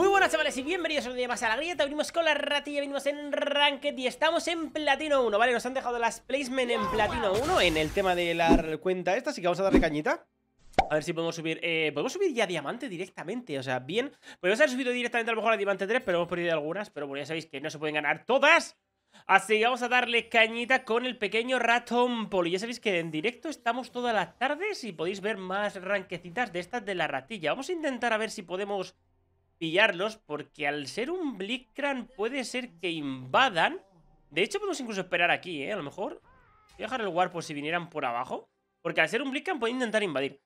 Muy buenas chavales y bienvenidos un día más a la grieta Venimos con la ratilla, venimos en Ranked y estamos en Platino 1 Vale, nos han dejado las placement en Platino 1 en el tema de la cuenta esta Así que vamos a darle cañita a ver si podemos subir. Eh, podemos subir ya diamante directamente. O sea, bien. Podemos haber subido directamente a lo mejor a diamante 3, pero hemos perdido algunas. Pero bueno, ya sabéis que no se pueden ganar todas. Así que vamos a darle cañita con el pequeño ratón poli. Ya sabéis que en directo estamos todas las tardes y podéis ver más ranquecitas de estas de la ratilla. Vamos a intentar a ver si podemos pillarlos porque al ser un Blitzcrank puede ser que invadan. De hecho, podemos incluso esperar aquí, ¿eh? A lo mejor. Voy a dejar el Warp por si vinieran por abajo. Porque al ser un Blitzcrank puede intentar invadir.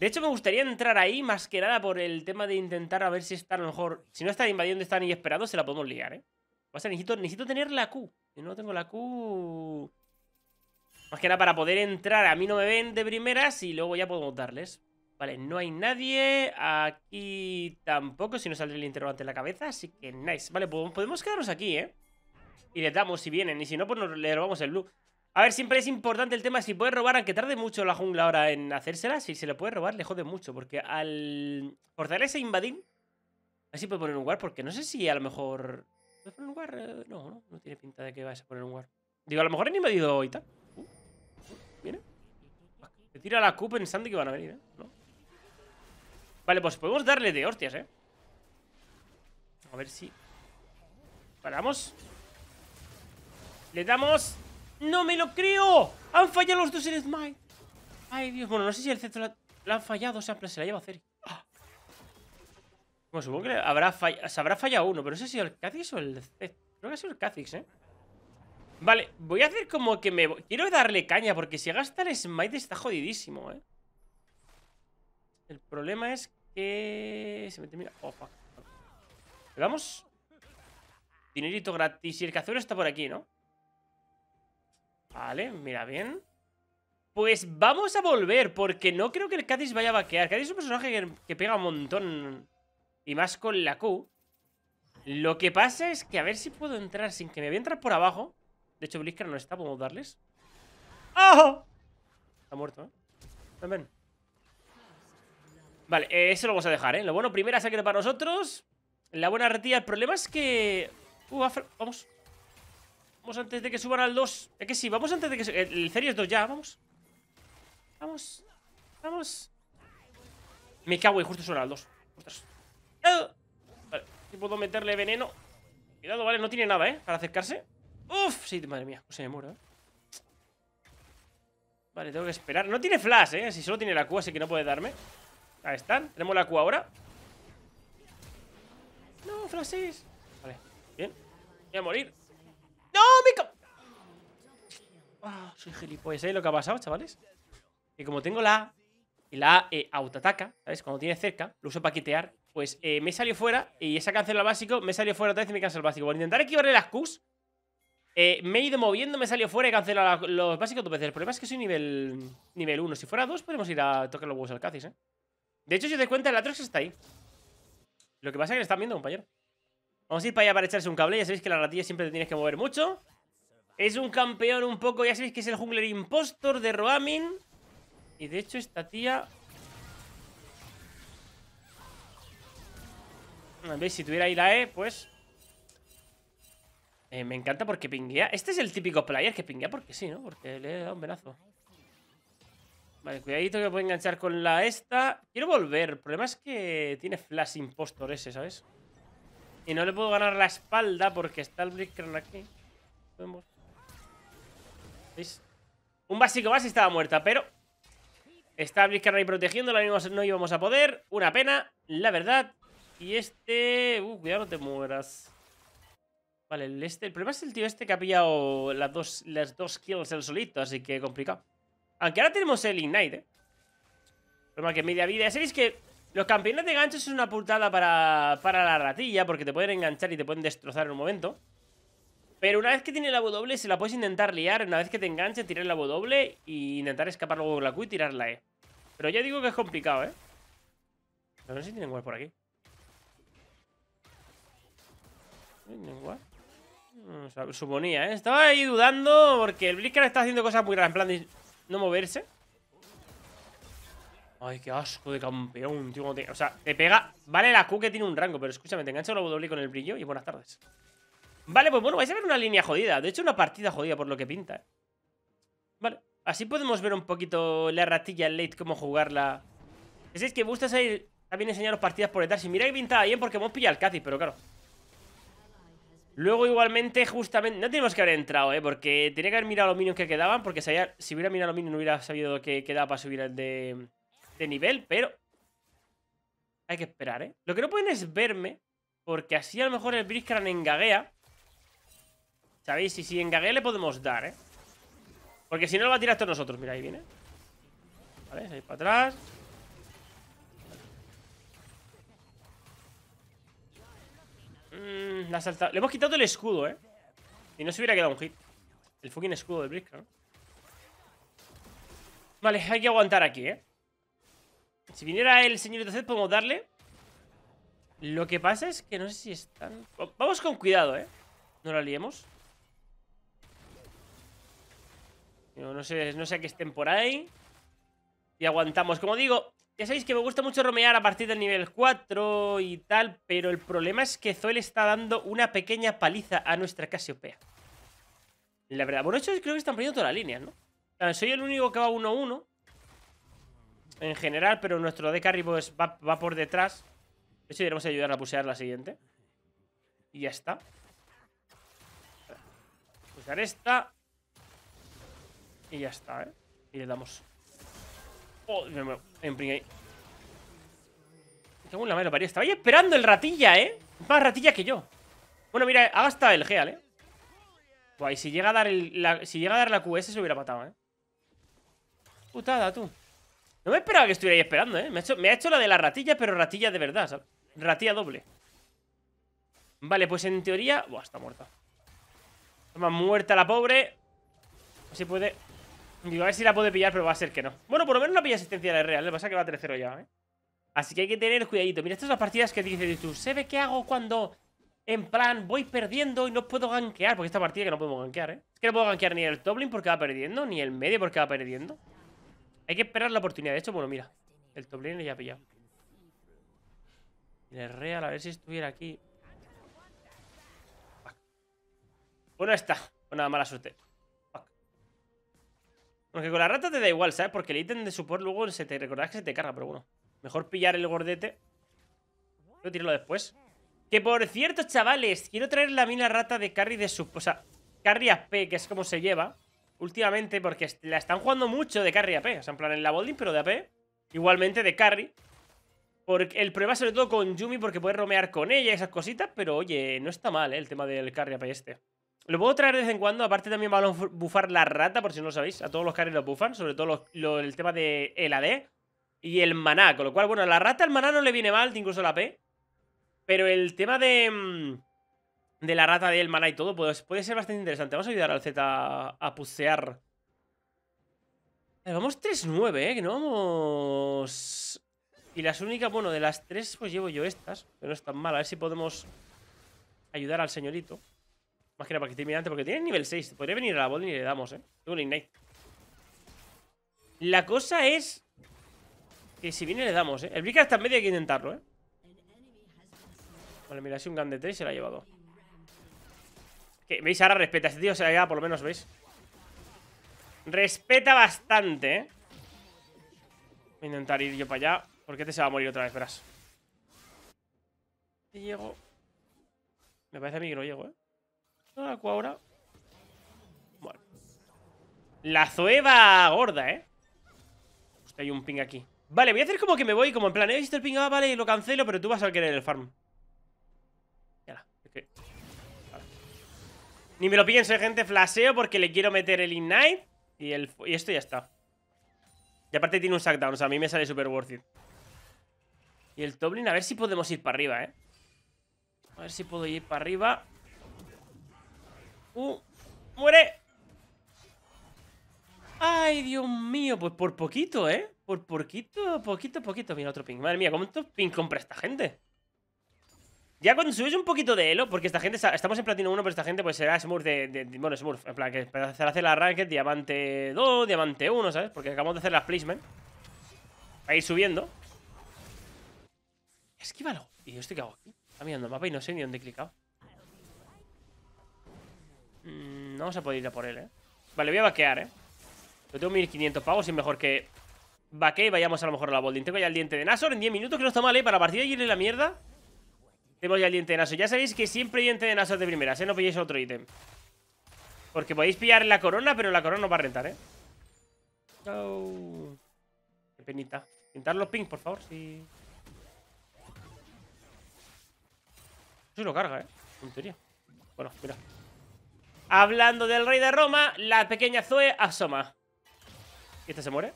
De hecho, me gustaría entrar ahí más que nada por el tema de intentar a ver si está a lo mejor... Si no están invadiendo, están ahí esperados se la podemos liar, ¿eh? O sea, necesito, necesito tener la Q. Si no tengo la Q... Más que nada para poder entrar. A mí no me ven de primeras y luego ya podemos darles. Vale, no hay nadie. Aquí tampoco, si no sale el interrogante en la cabeza. Así que nice. Vale, podemos quedarnos aquí, ¿eh? Y le damos si vienen. Y si no, pues le robamos el blue. A ver, siempre es importante el tema si puede robar, aunque tarde mucho la jungla ahora en hacérsela, si se le puede robar le jode mucho, porque al forzar ese invadín, así puede poner un guard porque no sé si a lo mejor... ¿Puedes poner un guard? Eh, no, no, no tiene pinta de que vaya a poner un ward. Digo, a lo mejor han invadido ahorita. Uh, uh, viene. Se tira la Q pensando que van a venir, ¿eh? No. Vale, pues podemos darle de hostias, ¿eh? A ver si... Paramos. Le damos... ¡No me lo creo! ¡Han fallado los dos en Smite! Ay, Dios. Bueno, no sé si el centro la, han fallado. O sea, se la lleva a hacer. Ah. Bueno, supongo que habrá se habrá fallado uno. Pero no sé si el Kha'Zix o el... Creo que ha sido el Kha'Zix, ¿eh? Vale, voy a hacer como que me... Quiero darle caña, porque si gasta el Smite está jodidísimo, ¿eh? El problema es eh, se me mira Vamos ¿Le Dinerito gratis. Y el cazador está por aquí, ¿no? Vale, mira bien. Pues vamos a volver, porque no creo que el Cádiz vaya a vaquear. Cádiz es un personaje que, pega un montón. Y más con la Q. Lo que pasa es que a ver si puedo entrar sin que me voy a entrar por abajo. De hecho, Blizzard no está, ¿puedo darles. ¡Oh! Está muerto, ¿eh? Vale, eh, eso lo vamos a dejar, ¿eh? Lo bueno, primera sangre para nosotros. La buena retilla. El problema es que... Uh, vamos. Vamos antes de que suban al 2. Es que sí, vamos antes de que... El, serio es 2 ya, vamos. Vamos. Vamos. Me cago y justo suena al 2. Ostras. Vale, si puedo meterle veneno. Cuidado, vale, no tiene nada, ¿eh? Para acercarse. Uf, sí, madre mía. Pues se me muero, ¿eh? Vale, tengo que esperar. No tiene flash, ¿eh? Si solo tiene la Q, así que no puede darme. Ahí están. Tenemos la Q ahora. No, Francis. Vale, bien. Voy a morir. ¡No, mi ah, Soy gilipollas. ¿Sabéis lo que ha pasado, chavales? Que como tengo la A y la A eh, autoataca, ¿sabes? Cuando tiene cerca, lo uso para quitear. Pues eh, me salió fuera y esa cancela al básico, me salió fuera otra vez y me cancela el básico. Por intentar equivocarle las Qs, eh, me he ido moviendo, me salió fuera y cancelado los básicos dos veces. El problema es que soy nivel nivel 1. Si fuera 2, podemos ir a tocar los huevos al Cacis, ¿eh? De hecho, si te cuenta, el Atrox está ahí. Lo que pasa es que le están viendo, compañero. Vamos a ir para allá para echarse un cable. Ya sabéis que la ratilla siempre te tienes que mover mucho. Es un campeón un poco. Ya sabéis que es el jungler impostor de Roamin. Y de hecho, esta tía... Si tuviera ahí la E, pues... Eh, me encanta porque pinguea. Este es el típico player que pinguea porque sí, ¿no? Porque le he dado un venazo. Vale, cuidadito que puedo enganchar con la esta. Quiero volver. El problema es que tiene flash impostor ese, ¿sabes? Y no le puedo ganar la espalda porque está el Blitzcrank aquí. Vemos. ¿Veis? Un básico y estaba muerta, pero... Está el Blitzcrank ahí protegiendo, la misma no íbamos a poder. Una pena, la verdad. Y este... Uh, cuidado, no te mueras. Vale, el este... El problema es el tío este que ha pillado las dos, las dos kills el solito, así que complicado. Aunque ahora tenemos el Ignite, ¿eh? que media vida. Ya sabéis que los campeones de ganchos es una putada para, la ratilla, porque te pueden enganchar y te pueden destrozar en un momento. Pero una vez que tiene la W, se la puedes intentar liar. Una vez que te enganche, tirar la W e intentar escapar luego con la Q y tirar la E. Pero ya digo que es complicado, ¿eh? Pero no sé si tienen guard por aquí. ¿Tienen guard? suponía, ¿eh? Estaba ahí dudando porque el Blizzard está haciendo cosas muy raras. En plan, no moverse. Ay, qué asco de campeón, tío. O sea, te pega... Vale la Q que tiene un rango, pero escúchame, te engancho la W con el brillo y buenas tardes. Vale, pues bueno, vais a ver una línea jodida. De hecho, una partida jodida por lo que pinta, ¿eh? Vale, así podemos ver un poquito la ratilla late, cómo jugarla. Es que me gusta salir también enseñaros partidas por detrás. Si mira que pinta bien porque hemos pillado al Cádiz, pero claro, Luego igualmente, justamente... No tenemos que haber entrado, ¿eh? Porque tenía que haber mirado los minions que quedaban. Porque si, hubiera mirado los minions no hubiera sabido que quedaba para subir de, de nivel. Pero... Hay que esperar, ¿eh? Lo que no pueden es verme. Porque así a lo mejor el Briskran engaguea. ¿Sabéis? Y si engaguea le podemos dar, ¿eh? Porque si no lo va a tirar todos nosotros. Mira, ahí viene. Vale, ahí para atrás. Mm, Le hemos quitado el escudo, ¿eh? Y no se hubiera quedado un hit. El fucking escudo de Brick, ¿no? Vale, hay que aguantar aquí, ¿eh? Si viniera el señor Z podemos darle. Lo que pasa es que no sé si están... Vamos con cuidado, ¿eh? No la liemos. No, no sé, no sé a qué estén por ahí. Y aguantamos. Como digo, ya sabéis que me gusta mucho romear a partir del nivel 4 y tal, pero el problema es que Zoel está dando una pequeña paliza a nuestra Casiopea. La verdad, bueno, yo hecho creo que están perdiendo toda la línea, ¿no? Soy el único que va 1-1 en general, pero nuestro de carry pues, va, por detrás. De hecho, iremos a ayudar a pusear la siguiente. Y ya está. Pusear esta. Y ya está, ¿eh? Y le damos Oh, me Estaba ahí esperando el ratilla, ¿eh? Más ratilla que yo. Bueno, mira, ha gastado el Geal, ¿eh? Guay, si llega a dar el, la, si llega a dar la QS se hubiera matado, ¿eh? Putada, tú. No me esperaba que estuviera ahí esperando, ¿eh? Me ha hecho, la de la ratilla, pero ratilla de verdad, ¿sabes? Ratilla doble. Vale, pues en teoría... Buah, está muerta. Está muerta la pobre. se puede a ver si la puede pillar, pero va a ser que no. Bueno, por lo menos no pilla asistencia de la real. Le pasa que va a 3-0 ya, ¿eh? Así que hay que tener cuidadito. Mira, estas son las partidas que dice tú. ve qué hago cuando, en plan, voy perdiendo y no puedo gankear? Porque esta partida que no podemos gankear, ¿eh? Es que no puedo gankear ni el toblin porque va perdiendo, ni el medio porque va perdiendo. Hay que esperar la oportunidad. De hecho, bueno, mira. El toblin le ya ha pillado. La real, a ver si estuviera aquí. Bueno, está. una pues mala suerte. Aunque con la rata te da igual, ¿sabes? Porque el ítem de support luego se te recordás que se te carga, pero bueno. Mejor pillar el gordete. Quiero tirarlo después. Que por cierto, chavales, quiero traer la mina rata de carry de su... O sea, carry AP, que es como se lleva. Últimamente, porque la están jugando mucho de carry AP. O sea, en plan en la bolding, pero de AP. Igualmente de carry. Porque el prueba sobre todo con Yumi porque puede romear con ella y esas cositas, pero oye, no está mal ¿eh? el tema del carry AP este. Lo puedo traer de vez en cuando, aparte también van a bufar la rata, por si no lo sabéis. A todos los carros lo bufan, sobre todo el tema de el AD y el maná. Con lo cual, bueno, la rata al maná no le viene mal, incluso la P. Pero el tema de, mm, de la rata, del maná y todo, pues, puede ser bastante interesante. Vamos a ayudar al Z a, pucear. pusear. Eh, vamos 3-9, ¿eh? Que no vamos... Y las únicas, bueno, de las tres, pues llevo yo estas. Que no es tan mal. A ver si podemos ayudar al señorito. Más que nada para que esté mirante, porque tiene nivel 6. Podría venir a la bot y le damos, ¿eh? Tengo un Ignite. La cosa es... Que si viene le damos, ¿eh? El Blizzard está en medio hay que intentarlo, ¿eh? Vale, mira, si un gun de 3 se la ha llevado. Que, ¿Veis? Ahora respeta. Este tío se la lleva por lo menos, ¿veis? Respeta bastante, ¿eh? Voy a intentar ir yo para allá. Porque este se va a morir otra vez, verás. Si llego... Me parece a mí que no llego, ¿eh? La zueva gorda, ¿eh? hay un ping aquí. Vale, voy a hacer como que me voy, como en plan, he visto el ping, ah, vale, lo cancelo, pero tú vas a querer el farm. Ya, Ni me lo pienso, eh, gente, flaseo porque le quiero meter el Ignite y, el, y esto ya está. Y aparte tiene un sackdown, o sea, a mí me sale super worth it. Y el Toblin, a ver si podemos ir para arriba, ¿eh? A ver si puedo ir para arriba. ¡Uh! ¡Muere! ¡Ay, Dios mío! Pues por poquito, ¿eh? Por poquito, poquito, poquito. viene otro ping. Madre mía, estos ping compra esta gente? Ya cuando subes un poquito de elo, porque esta gente, estamos en platino 1, pero esta gente pues será Smurf de, bueno, Smurf, en plan que para hacer la ranked, diamante 2, diamante 1, ¿sabes? Porque acabamos de hacer las placement. Ahí ir subiendo. Esquívalo. ¿Y esto qué hago aquí? Está mirando el mapa y no sé ni dónde he clicado. Mm, no vamos a poder ir a por él, ¿eh? Vale, voy a vaquear, ¿eh? Yo tengo 1500 pavos y mejor que vaque y vayamos a lo mejor a la bolding. Tengo ya el diente de Nasor en 10 minutos, que no está mal, ¿eh? Para partir de irle la mierda. Tenemos ya el diente de Nasor. Ya sabéis que siempre diente de Nasor de primera ¿eh? No pilléis otro ítem. Porque podéis pillar la corona, pero la corona no va a rentar, ¿eh? Oh. Qué penita. Pintar los pings, por favor, Sí Sí lo carga, ¿eh? teoría Bueno, mira. Hablando del rey de Roma, la pequeña Zoe asoma. ¿Y esta se muere?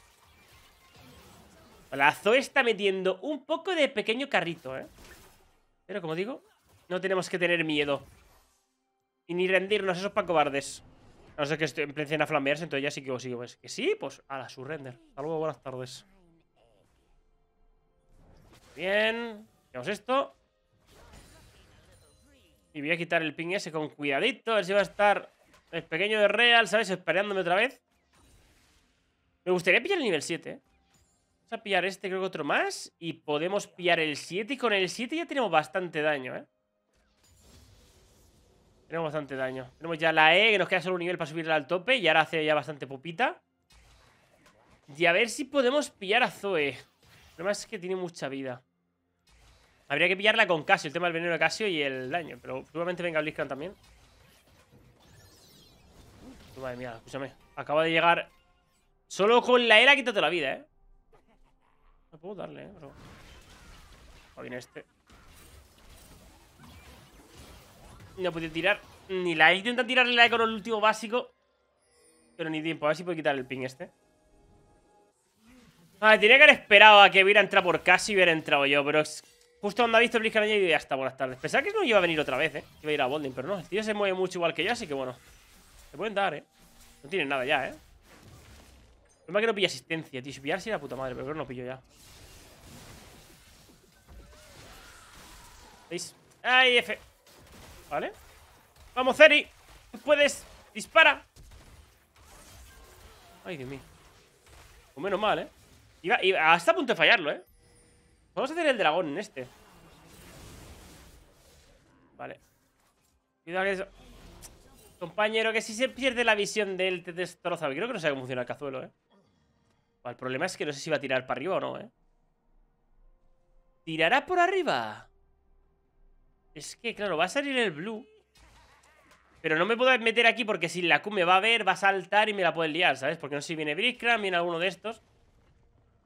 La Zoe está metiendo un poco de pequeño carrito, ¿eh? Pero como digo, no tenemos que tener miedo. Y ni rendirnos, esos para cobardes. no sé que empecen a flambearse, entonces ya sí que os sigo. Pues, que sí, pues a la surrender. Hasta luego, buenas tardes. Bien. Tenemos esto. Y voy a quitar el ping ese con cuidadito. A ver si va a estar el pequeño de Real, ¿sabes? Esperándome otra vez. Me gustaría pillar el nivel 7. ¿eh? Vamos a pillar este, creo que otro más. Y podemos pillar el 7. Y con el 7 ya tenemos bastante daño, ¿eh? Tenemos bastante daño. Tenemos ya la E, que nos queda solo un nivel para subirla al tope. Y ahora hace ya bastante pupita Y a ver si podemos pillar a Zoe. El problema es que tiene mucha vida. Habría que pillarla con Casio, el tema del veneno de Casio y el daño. Pero probablemente venga Blitzcrank también. Madre mía, escúchame. Acaba de llegar... Solo con la era quítate la vida, ¿eh? No puedo darle, ¿eh? Pero... bien este. No he tirar. Ni la E. intentado tirarle la E con el último básico. Pero ni tiempo. A ver si puedo quitar el ping este. Ah, tenía que haber esperado a que hubiera entrado por casi y hubiera entrado yo. Pero es Justo cuando ha visto el y ya está, buenas tardes. Pensaba que no iba a venir otra vez, ¿eh? iba a ir a Bolding, pero no. El tío se mueve mucho igual que yo, así que bueno. Se pueden dar, ¿eh? No tienen nada ya, ¿eh? El problema es que no pilla asistencia, tío. Si pillar sería la puta madre, pero no pillo ya. ¿Veis? ¡Ay, F! ¿Vale? ¡Vamos, Zeri! ¡Tú puedes! ¡Dispara! Ay, Dios mío. O pues menos mal, ¿eh? Iba, hasta a punto de fallarlo, ¿eh? Vamos a hacer el dragón en este. Vale. Compañero, que si se pierde la visión del destroza. Creo que no sé cómo funciona el cazuelo, ¿eh? el problema es que no sé si va a tirar para arriba o no, ¿eh? ¿Tirará por arriba? Es que, claro, va a salir el blue. Pero no me puedo meter aquí porque si la Q me va a ver, va a saltar y me la puede liar, ¿sabes? Porque no sé si viene Brickram, viene alguno de estos.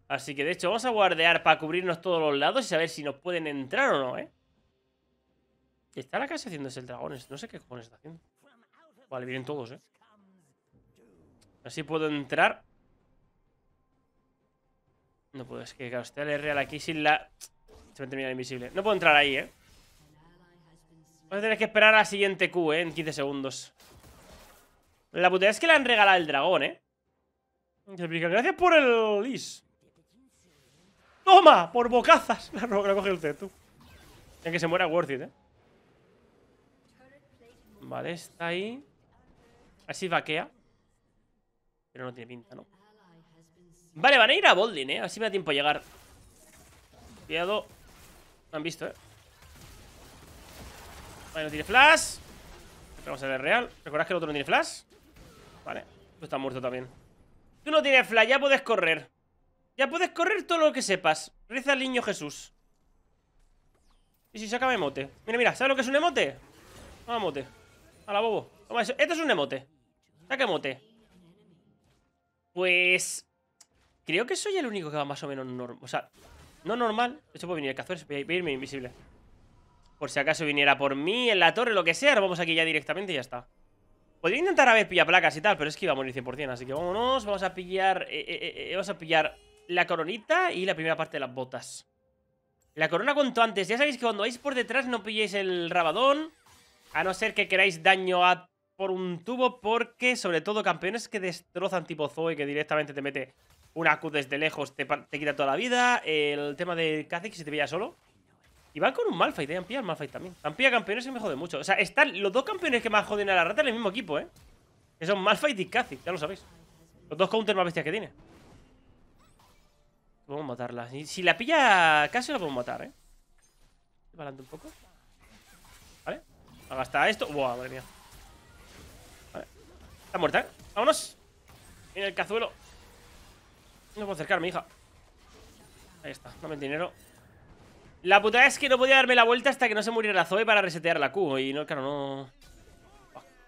Así que de hecho vamos a guardear para cubrirnos todos los lados y saber si nos pueden entrar o no, ¿eh? Está la casa haciéndose el dragón. No sé qué cojones está haciendo. Vale, vienen todos, ¿eh? Así puedo entrar. No puedo, es que claro, está el real aquí sin la... Se me termina invisible. No puedo entrar ahí, ¿eh? Voy a tener que esperar a la siguiente Q, ¿eh? En 15 segundos. La putada es que le han regalado el dragón, ¿eh? Gracias por el Lis. ¡Toma! Por bocazas. La roca coge el tú Tiene que se muera Worth ¿eh? Vale, está ahí. Así vaquea. Pero no tiene pinta, ¿no? Vale, van a ir a Boldin, ¿eh? Así me da tiempo a llegar. Cuidado. No han visto, ¿eh? Vale, no tiene flash. Vamos a ver real. ¿Recuerdas que el otro no tiene flash? Vale. Tú estás muerto también. Tú no tienes flash, ya puedes correr. Ya puedes correr todo lo que sepas. Reza al niño Jesús. Y si saca emote. Mira, mira, ¿sabes lo que es un emote? Toma emote. A la bobo. eso. Esto es un emote. Saca emote. Pues. Creo que soy el único que va más o menos normal. O sea, no normal. Eso puede venir el cazador, irme invisible. Por si acaso viniera por mí, en la torre, lo que sea. Ahora vamos aquí ya directamente y ya está. Podría intentar a ver pilla placas y tal, pero es que iba a morir 100%. Así que vámonos. Vamos a pillar. eh, eh, eh, eh vamos a pillar la coronita y la primera parte de las botas. La corona cuanto antes. Ya sabéis que cuando vais por detrás no pilléis el rabadón. A no ser que queráis daño a por un tubo porque, sobre todo, campeones que destrozan tipo Zoe, que directamente te mete una Q desde lejos, te, te quita toda la vida. El tema de Kha'Zix se te pilla solo. Y van con un Malphite, ¿eh? han el Malphite también. Han campeones se me jode mucho. O sea, están los dos campeones que más joden a la rata en el mismo equipo, ¿eh? Que son Malphite y Kha'Zix, ya lo sabéis. Los dos counters más bestias que tiene. Podemos matarla. Si, la pilla casi la podemos matar, ¿eh? Para adelante un poco. Vale. A gastar esto. Buah, madre mía. Vale. Está muerta, ¿eh? ¡Vámonos! En el cazuelo. No puedo acercarme, hija. Ahí está. Dame el dinero. La putada es que no podía darme la vuelta hasta que no se muriera Zoe para resetear la Q. Y no, claro, no...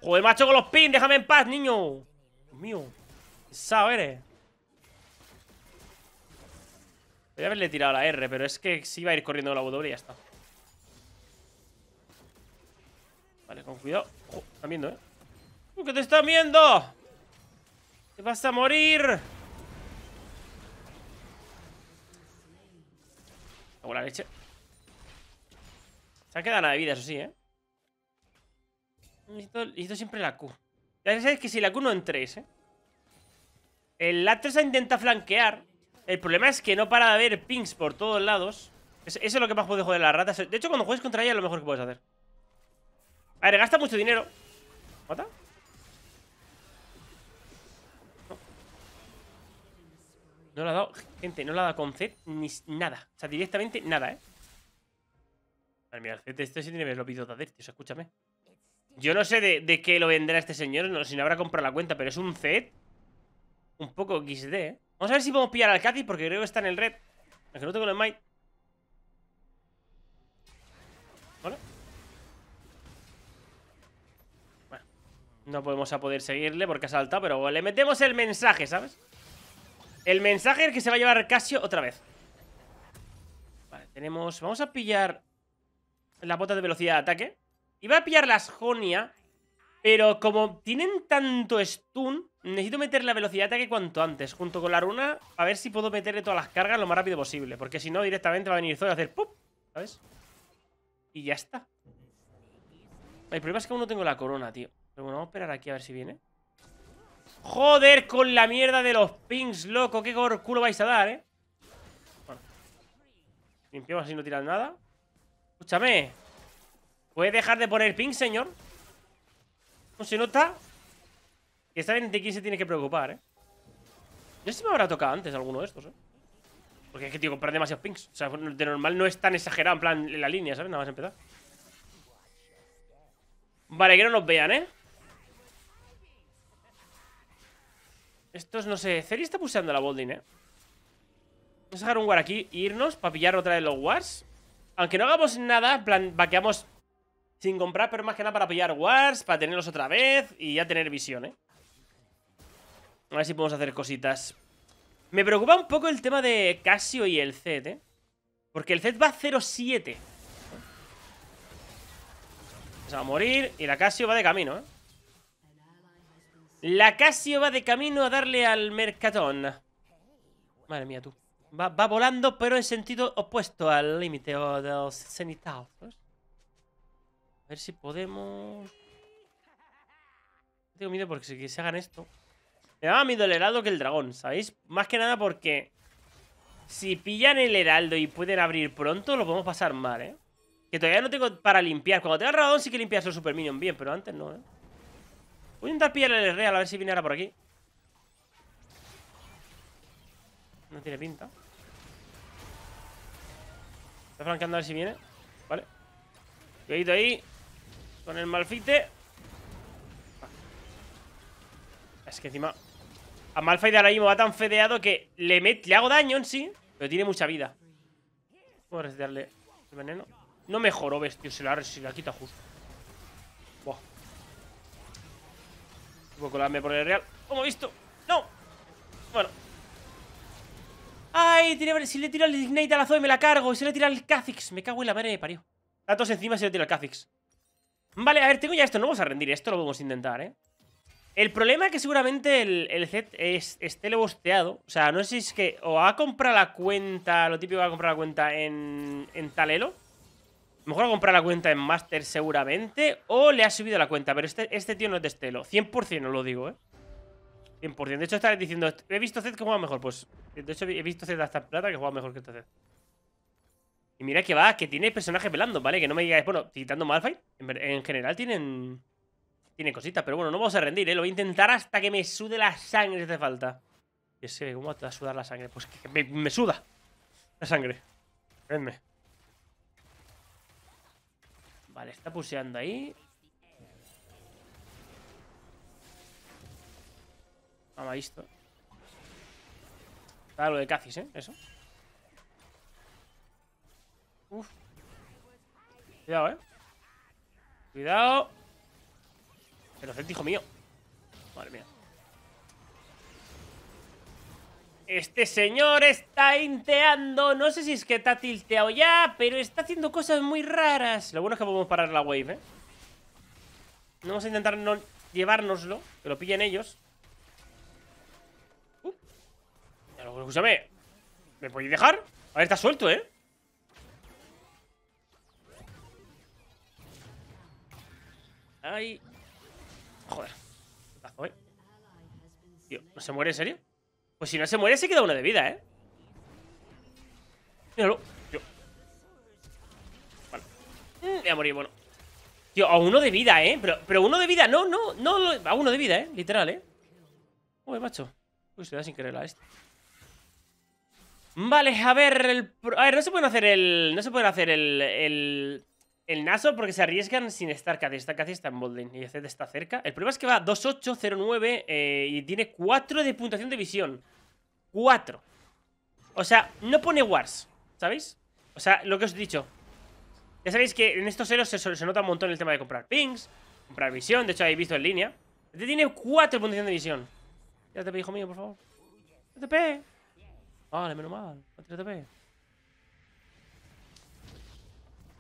¡Joder, macho, con los pins! ¡Déjame en paz, niño! Dios mío. Pesado eres. Podría haberle tirado la R, pero es que sí va a ir corriendo la W y ya está. Vale, con cuidado. ¿Está viendo, ¿eh? ¡Uh, que te está viendo! ¡Te vas a morir! Hago la leche. Se ha quedado la de vida, eso sí, ¿eh? Necesito, siempre la Q. Ya sabéis que si la Q no entréis, ¿eh? El a intenta flanquear. El problema es que no para de haber pings por todos lados. Eso es lo que más puede joder la rata. De hecho, cuando juegues contra ella es lo mejor que puedes hacer. A ver, gasta mucho dinero. ¿Mata? No. la ha dado, gente, no la ha dado con Z ni nada. O sea, directamente nada, ¿eh? Madre mía, el Z este sí tiene que lo pido de hacer, o sea, escúchame. Yo no sé de, qué lo vendrá este señor, no, si no habrá comprado la cuenta, pero es un Z un poco XD, ¿eh? Vamos a ver si podemos pillar al Cathy porque creo que está en el red. Aunque no tengo el Might. ¿Vale? Bueno. No podemos a poder seguirle porque ha saltado, pero le metemos el mensaje, ¿sabes? El mensaje es que se va a llevar Casio otra vez. Vale, tenemos... Vamos a pillar la bota de velocidad de ataque. Y va a pillar la Jonia. Pero como tienen tanto stun, necesito meter la velocidad de ataque cuanto antes, junto con la runa, a ver si puedo meterle todas las cargas lo más rápido posible. Porque si no, directamente va a venir Zoe a hacer ¡pop! ¿Sabes? Y ya está. El problema es que aún no tengo la corona, tío. Pero bueno, vamos a esperar aquí a ver si viene. ¡Joder con la mierda de los pings, loco! ¡Qué culo vais a dar, eh! Bueno. Limpiamos así, no tiran nada. Escúchame. ¿Puedes dejar de poner ping, señor? No, pues se nota Que saben de quién se tiene que preocupar, ¿eh? No sé si me habrá tocado antes alguno de estos, ¿eh? Porque es que, tío, comprar demasiados pings. O sea, de normal no es tan exagerado, en plan, en la línea, ¿sabes? Nada más empezar. Vale, que no nos vean, ¿eh? Estos, no sé. Celi está puseando la boldine ¿eh? Vamos a dejar un war aquí e irnos para pillar otra de los wars. Aunque no hagamos nada, en plan, vaqueamos sin comprar, pero más que nada para pillar wars, para tenerlos otra vez y ya tener visión, ¿eh? A ver si podemos hacer cositas. Me preocupa un poco el tema de Casio y el Zed, ¿eh? Porque el Zed va a 0.7. Se va a morir y la Casio va de camino, ¿eh? La Casio va de camino a darle al Mercatón. Madre mía, tú. Va, volando, pero en sentido opuesto al límite o de los cenital. A ver si podemos... Tengo miedo porque si se hagan esto... Me más miedo el heraldo que el dragón, ¿sabéis? Más que nada porque... Si pillan el heraldo y pueden abrir pronto, lo podemos pasar mal, ¿eh? Que todavía no tengo para limpiar. Cuando tenga el dragón sí que limpias los super minions bien, pero antes no, ¿eh? Voy a intentar pillar el real a ver si viene ahora por aquí. No tiene pinta. Está flanqueando a ver si viene. Vale. Cuidado ahí. Con el malfite. Ah. Es que encima... A Malfite ahora mismo va tan fedeado que le, le hago daño en sí, pero tiene mucha vida. a darle el veneno. No mejoró, bestia Se la, se la quita justo. Buah. Puedo colarme por el real. Como he visto. ¡No! Bueno. ¡Ay! Tiene... Si le tiro el Ignite a la Zoe me la cargo. Y se le tira el Kha'Zix. Me cago en la madre me parió. Datos encima se le tiro el Kha'Zix. Vale, a ver, tengo ya esto. No vamos a rendir esto, lo vamos a intentar, ¿eh? El problema es que seguramente el, el Z es, esté bosteado. O sea, no sé si es que o ha comprado la cuenta, lo típico ha comprar la cuenta en, Talelo. Mejor ha comprado la cuenta en Master seguramente. O le ha subido la cuenta. Pero este, este tío no es de Estelo. 100% no lo digo, ¿eh? 100%. De hecho, estaré diciendo, he visto Z que juega mejor. Pues, de hecho, he visto Z hasta plata que juega mejor que este Z. Y mira que va, que tiene personajes velando, ¿vale? Que no me digáis, bueno, quitando Malphite, en, general tienen Tiene cositas. Pero bueno, no vamos a rendir, ¿eh? Lo voy a intentar hasta que me sude la sangre si hace falta. se sé, ¿cómo te va a sudar la sangre? Pues que me, suda la sangre. Venme. Vale, está puseando ahí. Vamos a esto. Está lo de Cacis, ¿eh? Eso. Uf. Cuidado, eh. Cuidado. El mío. Madre mía. Este señor está inteando. No sé si es que está tilteado ya, pero está haciendo cosas muy raras. Lo bueno es que podemos parar la wave, ¿eh? Vamos a intentar no llevárnoslo. Que lo pillen ellos. Uh. Escúchame. ¿Me podéis dejar? A ver, está suelto, ¿eh? Joder. ¿no se muere en serio? Pues si no se muere, se queda uno de vida, ¿eh? Míralo. Tío. Vale. Mm, voy a morir, bueno. Tío, a uno de vida, ¿eh? Pero, pero uno de vida, no, no, no. A uno de vida, ¿eh? Literal, ¿eh? Uy, macho. Uy, se da sin querer a este. Vale, a ver, el... A ver, no se pueden hacer el... No se puede hacer el el Naso porque se arriesgan sin estar casi, Está casi, está en Bolding y Zed está cerca. El problema es que va 2809 eh, y tiene 4 de puntuación de visión. 4. O sea, no pone Wars, ¿sabéis? O sea, lo que os he dicho. Ya sabéis que en estos ceros se, nota un montón el tema de comprar pings, comprar visión. De hecho, habéis visto en línea. Este tiene 4 puntuación de visión. Ya te hijo mío, por favor. TP. Vale, menos mal. TP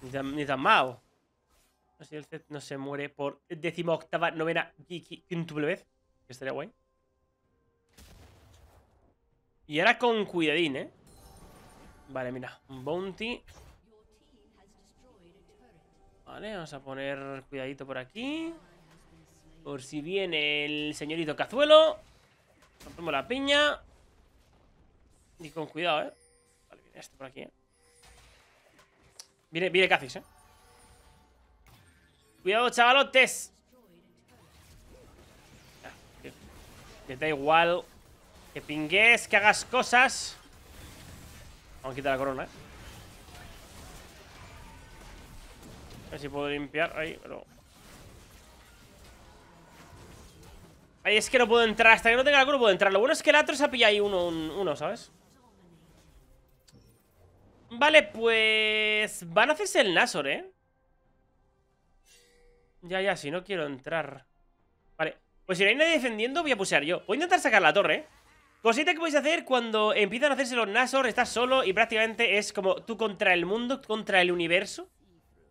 ni tan, ni tan si el set no se muere por décima, octava, novena Giki. vez. Que estaría guay. Y ahora con cuidadín, ¿eh? Vale, mira. Bounty. Vale, vamos a poner cuidadito por aquí. Por si viene el señorito Cazuelo. Rompemos la piña. Y con cuidado, ¿eh? Vale, viene este por aquí, ¿eh? Viene, viene Kha'Zix, eh. Cuidado, chavalotes. Les ah, da igual que pingues, que hagas cosas. Vamos a quitar la corona, eh. A ver si puedo limpiar ahí, pero... Ahí es que no puedo entrar. Hasta que no tenga la corona puedo entrar. Lo bueno es que el se ha pillado ahí uno, uno ¿sabes? Vale, pues... Van a hacerse el Nasor, ¿eh? Ya, ya, si no quiero entrar... Vale, pues si no hay nadie defendiendo, voy a pusear yo. Voy a intentar sacar la torre, ¿eh? Cosita que podéis hacer cuando empiezan a hacerse los Nasor, estás solo y prácticamente es como tú contra el mundo, contra el universo.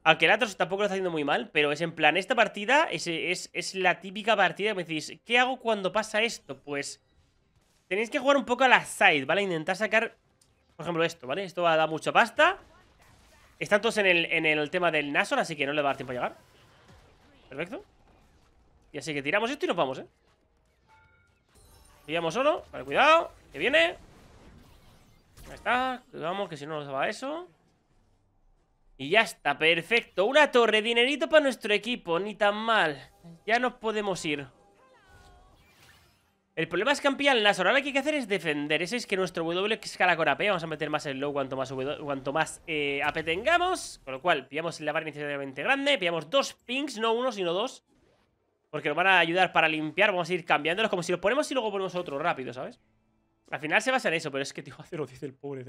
Aunque el Atros tampoco lo está haciendo muy mal, pero es en plan, esta partida es, es la típica partida que me decís, ¿qué hago cuando pasa esto? Pues tenéis que jugar un poco a la side, ¿vale? Intentar sacar por ejemplo, esto, ¿vale? Esto va a dar mucha pasta. Están todos en el, tema del Nasor, así que no le va a dar tiempo a llegar. Perfecto. Y así que tiramos esto y nos vamos, ¿eh? Pillamos solo. Vale, cuidado. Que viene. Ahí está. Cuidamos, que si no nos va eso. Y ya está, perfecto. Una torre, dinerito para nuestro equipo. Ni tan mal. Ya nos podemos ir. El problema es que en las. Ahora lo que hay que hacer es defender. Ese es que nuestro W escala con AP. Vamos a meter más el low cuanto más, cuanto más eh, AP tengamos. Con lo cual, pillamos la barra necesariamente grande. Pillamos dos pings, no uno, sino dos. Porque nos van a ayudar para limpiar. Vamos a ir cambiándolos como si los ponemos y luego ponemos otro rápido, ¿sabes? Al final se basa en eso, pero es que, tío, a 0-10 el pobre,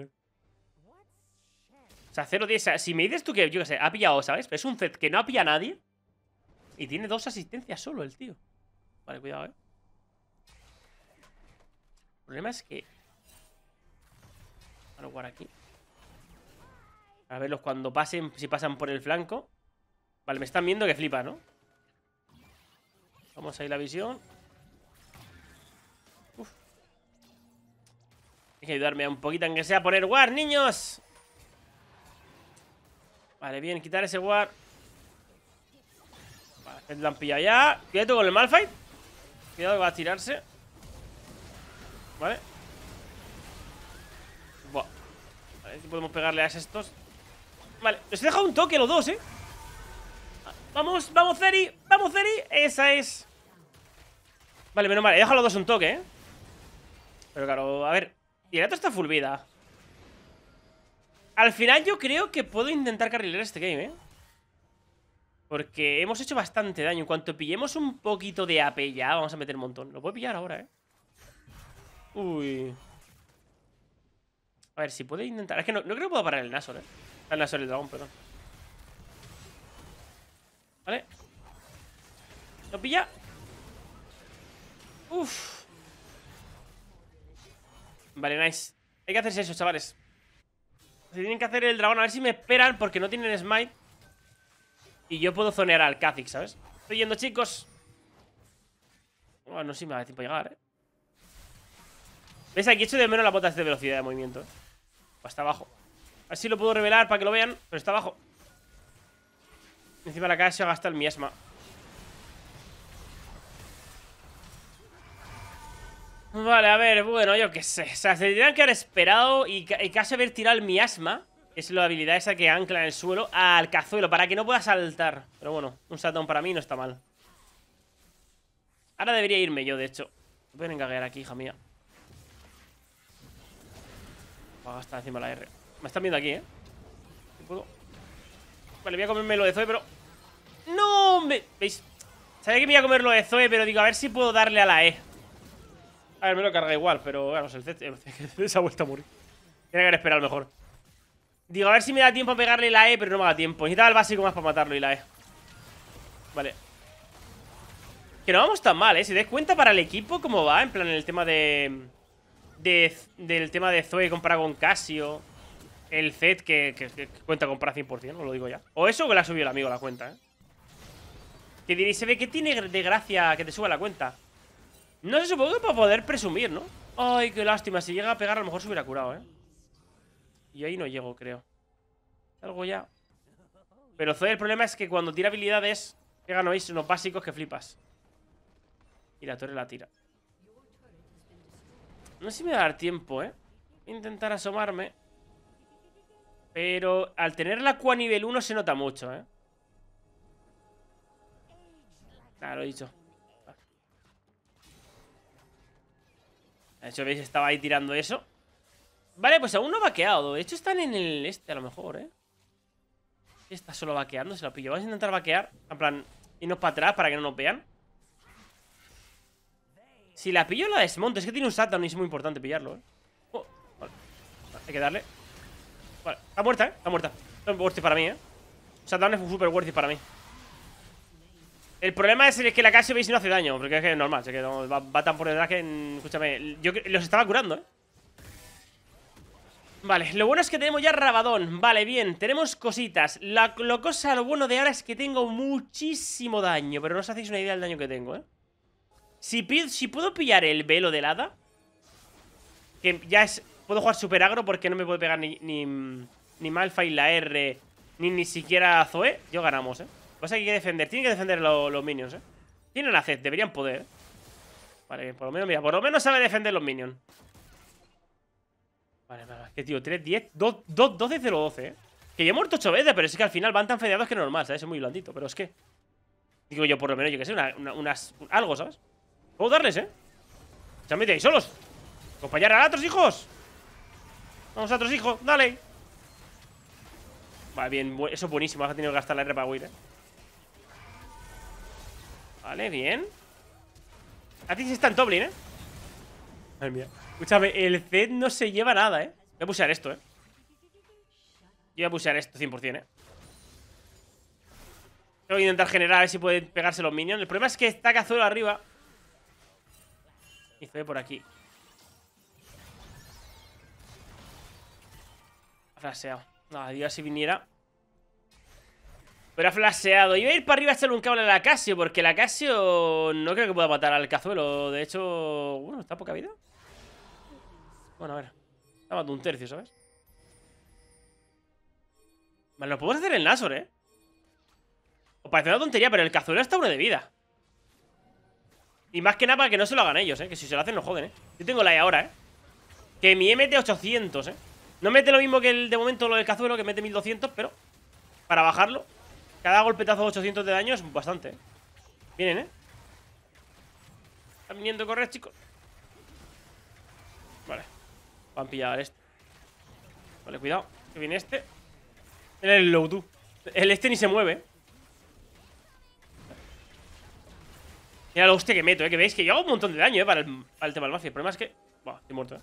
O sea, 0-10. Si me dices tú que, yo qué sé, ha pillado, ¿sabes? Pero es un Zed que no ha pillado a nadie. Y tiene dos asistencias solo el tío. Vale, cuidado, eh. El problema es que... a a war aquí. a verlos cuando pasen, si pasan por el flanco. Vale, me están viendo que flipa, ¿no? Vamos a ir la visión. Uf. Hay que ayudarme un poquito, aunque sea poner war, niños. Vale, bien, quitar ese war. Vale, este lo han pillado ya. Cuidado con el Malphite. Cuidado que va a tirarse. ¿Vale? si podemos pegarle a estos. Vale, les he dejado un toque a los dos, ¿eh? Vamos, vamos, Zeri. Vamos, Zeri. Esa es. Vale, menos mal. He dejado los dos un toque, ¿eh? Pero claro, a ver. Y el otro está full vida. Al final yo creo que puedo intentar carrilar este game, ¿eh? Porque hemos hecho bastante daño. En cuanto pillemos un poquito de AP ya, vamos a meter un montón. Lo puedo pillar ahora, ¿eh? Uy. A ver, si puede intentar... Es que no, creo que pueda parar el Nasor, ¿eh? Ah, el Nasor, el dragón, perdón. Vale. ¿Lo pilla? Uf. Vale, nice. Hay que hacerse eso, chavales. Se tienen que hacer el dragón. A ver si me esperan porque no tienen smite. Y yo puedo zonear al Kha'Zix, ¿sabes? Estoy yendo, chicos. Bueno, no sé si me va a dar tiempo llegar, ¿eh? ¿Ves? Aquí hecho de menos las botas de velocidad de movimiento. Hasta abajo. Así lo puedo revelar para que lo vean, pero está abajo. Encima de la casa se gasta el miasma. Vale, a ver, bueno, yo qué sé. O sea, se tendrían que haber esperado y, que casi haber tirado el miasma. Es la habilidad esa que ancla en el suelo al cazuelo para que no pueda saltar. Pero bueno, un saltón para mí no está mal. Ahora debería irme yo, de hecho. Voy a engaguear aquí, hija mía. Ah, está encima la R. Me están viendo aquí, ¿eh? Vale, voy a comerme lo de Zoe, pero... ¡No! ¿Veis? Sabía que me iba a comer lo de Zoe, pero digo, a ver si puedo darle a la E. A ver, me lo carga igual, pero... Bueno, el Z se ha vuelto a morir. Tiene que esperar esperado mejor. Digo, a ver si me da tiempo a pegarle la E, pero no me da tiempo. Necesitaba el básico más para matarlo y la E. Vale. Que no vamos tan mal, ¿eh? Si te das cuenta para el equipo cómo va, en plan, en el tema de del tema de Zoe comparado con Casio. El Zed que, cuenta comprar 100%, Os lo digo ya. O eso que la ha subido el amigo la cuenta, ¿eh? Que diréis, se ve que tiene de gracia que te suba la cuenta. No se supongo que para poder presumir, ¿no? Ay, qué lástima. Si llega a pegar, a lo mejor se hubiera curado, ¿eh? Y ahí no llego, creo. Algo ya. Pero Zoe, el problema es que cuando tira habilidades, ¿No veis? unos básicos que flipas. Y la torre la tira. No sé si me va a dar tiempo, ¿eh? intentar asomarme. Pero al tener la Q nivel 1 se nota mucho, ¿eh? Ah, lo he dicho. De hecho, veis, estaba ahí tirando eso. Vale, pues aún no ha vaqueado. De hecho, están en el este, a lo mejor, ¿eh? Está solo vaqueando, se lo pillo. Vamos a intentar vaquear. En plan, irnos para atrás para que no nos vean. Si la pillo la desmonto, es que tiene un shutdown y es muy importante pillarlo, ¿eh? Oh, hay que darle. Vale, está muerta, ¿eh? Está muerta. es para mí, ¿eh? Shutdown es super worthy para mí. El problema es que la veis no hace daño, porque es que es normal, que va, tan por detrás que... Escúchame, yo los estaba curando, ¿eh? Vale, lo bueno es que tenemos ya Rabadón Vale, bien, tenemos cositas la, Lo cosa, lo bueno de ahora es que tengo muchísimo daño Pero no os hacéis una idea del daño que tengo, ¿eh? Si, puedo pillar el velo de hada, que ya es... Puedo jugar super agro porque no me puede pegar ni, ni, la R, ni ni siquiera Zoe. Yo ganamos, ¿eh? Pasa que hay que defender. Tienen que defender los minions, ¿eh? Tienen la Zed deberían poder. ¿eh? Vale, por lo menos, mira, por lo menos sabe defender los minions. Vale, vale, es que tío, 3, 10, 2, 0, 12, ¿eh? Que yo he muerto 8 veces, pero es que al final van tan fedeados que normal, ¿sabes? Es muy blandito, pero es que... Digo yo, por lo menos, yo que sé, unas, algo, ¿sabes? Puedo darles, ¿eh? Se han ahí solos Acompañar a otros hijos Vamos a otros hijos, dale Vale, bien, eso es buenísimo Ha tenido que gastar la R para huir, ¿eh? Vale, bien A ti está en Toblin, ¿eh? Madre mía Escúchame, el Z no se lleva nada, ¿eh? Voy a pusear esto, ¿eh? Yo voy a pusear esto 100%, ¿eh? Voy a intentar generar a ver si pueden pegarse los minions El problema es que está Cazuelo arriba y se por aquí. Ha flaseado No, si viniera. Pero ha flaseado. Iba a ir para arriba a echarle un cable a la Casio, porque la Casio no creo que pueda matar al cazuelo. De hecho, bueno, está poca vida. Bueno, a ver. Está matando un tercio, ¿sabes? Vale, lo podemos hacer en Nasor, ¿eh? o parece una tontería, pero el cazuelo está uno de vida. Y más que nada para que no se lo hagan ellos, ¿eh? Que si se lo hacen, no joden, ¿eh? Yo tengo la E ahora, ¿eh? Que mi E mete 800, ¿eh? No mete lo mismo que el de momento lo del cazuelo, que mete 1200, pero... Para bajarlo, cada golpetazo de 800 de daño es bastante, ¿eh? Vienen, ¿eh? Están viniendo a correr, chicos. Vale. Van a pillar este. Vale, cuidado. Que viene este. El low, tú. El este ni se mueve, ¿eh? Mira lo hostia que meto, ¿eh? Que veis que yo hago un montón de daño, ¿eh? Para el, tema del mafia. El problema es que... Buah, estoy muerto, ¿eh?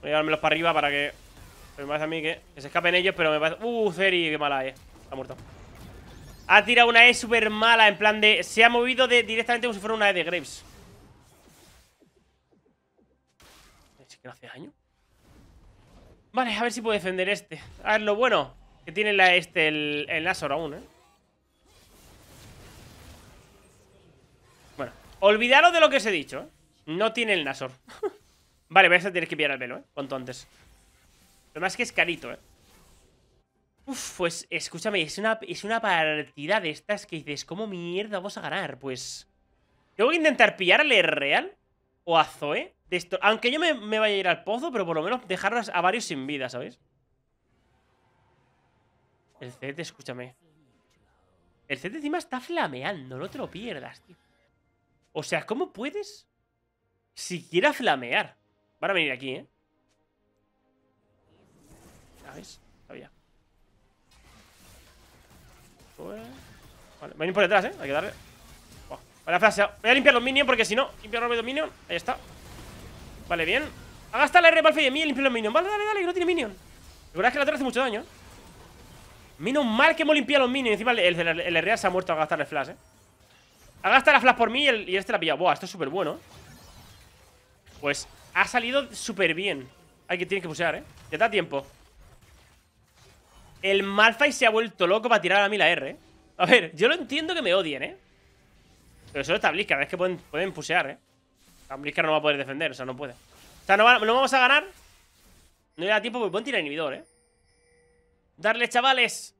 Voy a llevármelos para arriba para que... Me parece a mí que, se escapen ellos, pero me parece... Uh, Zeri, qué mala, ¿eh? Está muerto. Ha tirado una E súper mala, en plan de... Se ha movido de, directamente como si fuera una E de Graves. ¿Es que no hace daño? Vale, a ver si puedo defender este. A ver, lo bueno que tiene la, e este, el, el aún, ¿eh? Olvidaros de lo que os he dicho, ¿eh? No tiene el Nasor. vale, voy a tener que pillar el velo, ¿eh? Cuanto antes. Lo más que es carito, ¿eh? Uf, pues escúchame, es una, partida de estas que dices, ¿cómo mierda vamos a ganar? Pues... Tengo que intentar pillarle real o a Zoe. De aunque yo me, vaya a ir al pozo, pero por lo menos dejarlas a varios sin vida, ¿sabéis? El Zed, escúchame. El Zed encima está flameando, no te lo pierdas, tío. O sea, ¿cómo puedes siquiera flamear? Van a venir aquí, ¿eh? ¿Sabes? Sabía. Pues... Vale, venir por detrás, ¿eh? Hay que darle. Vale, Voy a limpiar los minions porque si no, limpiar los minions. Ahí está. Vale, bien. Ha gastado la R Malfe y mí limpiar los minions. Vale, dale, dale, que no tiene minion. La es que la torre hace mucho daño. Menos mal que hemos limpiado los minions. Encima el, el, se ha muerto al gastar el flash, eh. Ha gastado la flash por mí y, el, este la pillado Buah, esto es súper bueno. Pues ha salido súper bien. Hay que tiene que pusear, ¿eh? Ya da tiempo. El Malphite se ha vuelto loco para tirar a mí la R, eh. A ver, yo lo entiendo que me odien, ¿eh? Pero solo está Blizzard, es que pueden, pueden pusear, ¿eh? La Blizzard no va a poder defender, o sea, no puede. O sea, no, no vamos a ganar. No le da tiempo porque pueden tirar inhibidor, ¿eh? Darle, chavales.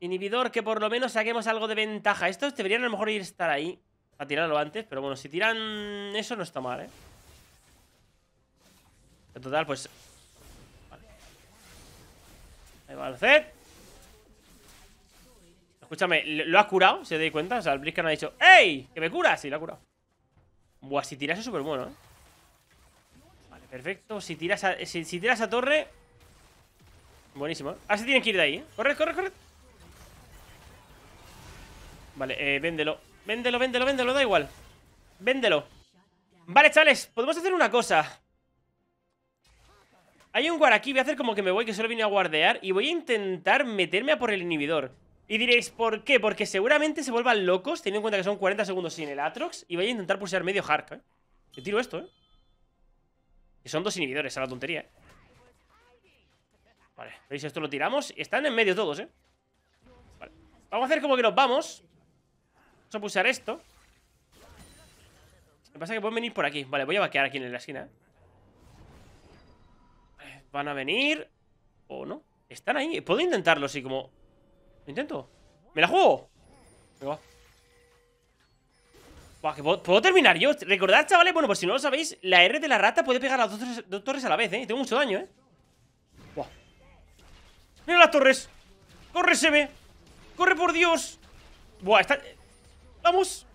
Inhibidor, que por lo menos saquemos algo de ventaja. Estos deberían a lo mejor ir a estar ahí. A tirarlo antes, pero bueno, si tiran eso no está mal, ¿eh? En total, pues... Vale. Ahí va el Escúchame, ¿lo ha curado? ¿Se dais cuenta? O sea, el no ha dicho ¡Ey! ¡Que me cura! Sí, lo ha curado. Buah, si tiras es súper bueno, ¿eh? Vale, perfecto. Si tiras a, si, tiras a torre... Buenísimo. Ahora se tienen que ir de ahí, ¿eh? corre, corre! corre! Vale, eh, véndelo. Véndelo, véndelo, véndelo, da igual. Véndelo. Vale, chavales, podemos hacer una cosa. Hay un guard aquí, voy a hacer como que me voy, que solo vine a guardear Y voy a intentar meterme a por el inhibidor Y diréis, ¿por qué? Porque seguramente se vuelvan locos Teniendo en cuenta que son 40 segundos sin el Atrox Y voy a intentar pulsar medio Hark, ¿eh? le tiro esto, ¿eh? Que son dos inhibidores, a la tontería, ¿eh? Vale, veis, esto lo tiramos Y Están en medio todos, ¿eh? Vale Vamos a hacer como que nos vamos Vamos a pulsar esto. Lo que pasa es que pueden venir por aquí. Vale, voy a baquear aquí en la esquina. van a venir. ¿O no? Están ahí. Puedo intentarlo, así como... ¿Lo intento? ¡Me la juego! Venga, Buah, puedo, terminar yo. Recordad, chavales, bueno, por pues si no lo sabéis, la R de la rata puede pegar a las dos, torres, a la vez, ¿eh? Y tengo mucho daño, ¿eh? Buah. ¡Mira las torres! ¡Corre, se ve! ¡Corre, por Dios! Buah, está... ¡Vamos!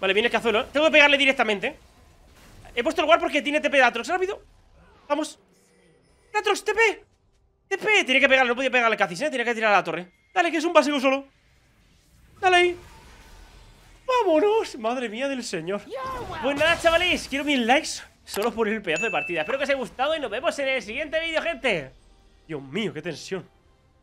Vale, viene el cazuelo, Tengo que pegarle directamente. He puesto el guard porque tiene TP de Atrox. ¡Rápido! ¡Vamos! ¡Atrox, TP! ¡TP! Tiene que pegarle, no podía pegarle Cacis, ¿eh? Tiene que tirar a la torre. Dale, que es un básico solo. Dale ahí. ¡Vámonos! Madre mía del señor. Pues nada, chavales. Quiero mil likes solo por el pedazo de partida. Espero que os haya gustado y nos vemos en el siguiente vídeo, gente. Dios mío, qué tensión.